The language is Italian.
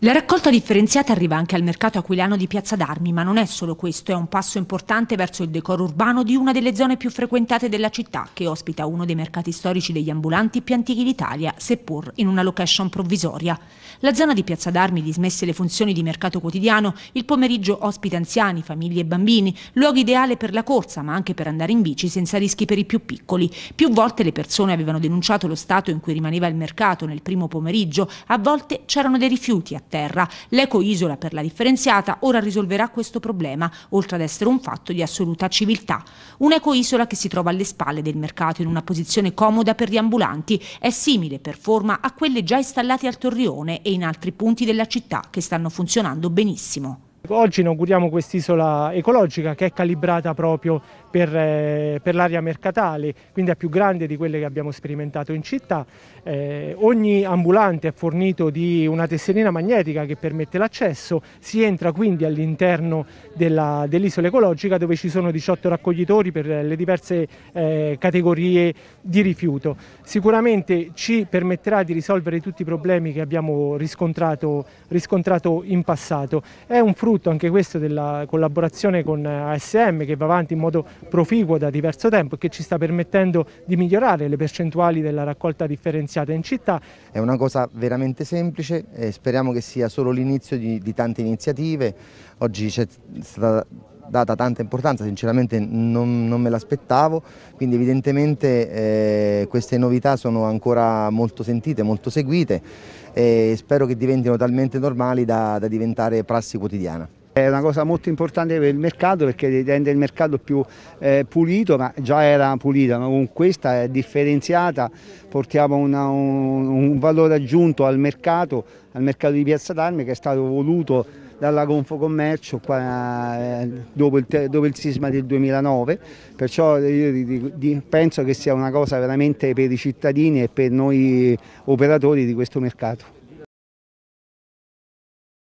La raccolta differenziata arriva anche al mercato aquilano di Piazza d'Armi, ma non è solo questo, è un passo importante verso il decoro urbano di una delle zone più frequentate della città, che ospita uno dei mercati storici degli ambulanti più antichi d'Italia, seppur in una location provvisoria. La zona di Piazza d'Armi, dismesse le funzioni di mercato quotidiano, il pomeriggio ospita anziani, famiglie e bambini, luogo ideale per la corsa, ma anche per andare in bici senza rischi per i più piccoli. Più volte le persone avevano denunciato lo stato in cui rimaneva il mercato nel primo pomeriggio, a volte c'erano dei rifiuti, a terra. L'ecoisola per la differenziata ora risolverà questo problema, oltre ad essere un fatto di assoluta civiltà. Un'ecoisola che si trova alle spalle del mercato in una posizione comoda per gli ambulanti è simile per forma a quelle già installate al Torrione e in altri punti della città che stanno funzionando benissimo. Oggi inauguriamo quest'isola ecologica che è calibrata proprio per, eh, per l'area mercatale, quindi è più grande di quelle che abbiamo sperimentato in città. Eh, ogni ambulante è fornito di una tesserina magnetica che permette l'accesso, si entra quindi all'interno dell'isola dell ecologica dove ci sono 18 raccoglitori per le diverse eh, categorie di rifiuto. Sicuramente ci permetterà di risolvere tutti i problemi che abbiamo riscontrato, riscontrato in passato. È un frutto frutto anche questo della collaborazione con eh, ASM che va avanti in modo proficuo da diverso tempo e che ci sta permettendo di migliorare le percentuali della raccolta differenziata in città. È una cosa veramente semplice e speriamo che sia solo l'inizio di, di tante iniziative. Oggi c'è stata data tanta importanza, sinceramente non, non me l'aspettavo, quindi evidentemente eh, queste novità sono ancora molto sentite, molto seguite e spero che diventino talmente normali da, da diventare prassi quotidiana. È una cosa molto importante per il mercato perché rende il mercato più eh, pulito, ma già era pulita, ma con questa è differenziata, portiamo una, un, un, valore aggiunto al mercato, al mercato di Piazza d'Arme che è stato voluto dalla Confocommercio qua, eh, dopo il, dopo il sisma del 2009, perciò io di, di, penso che sia una cosa veramente per i cittadini e per noi operatori di questo mercato.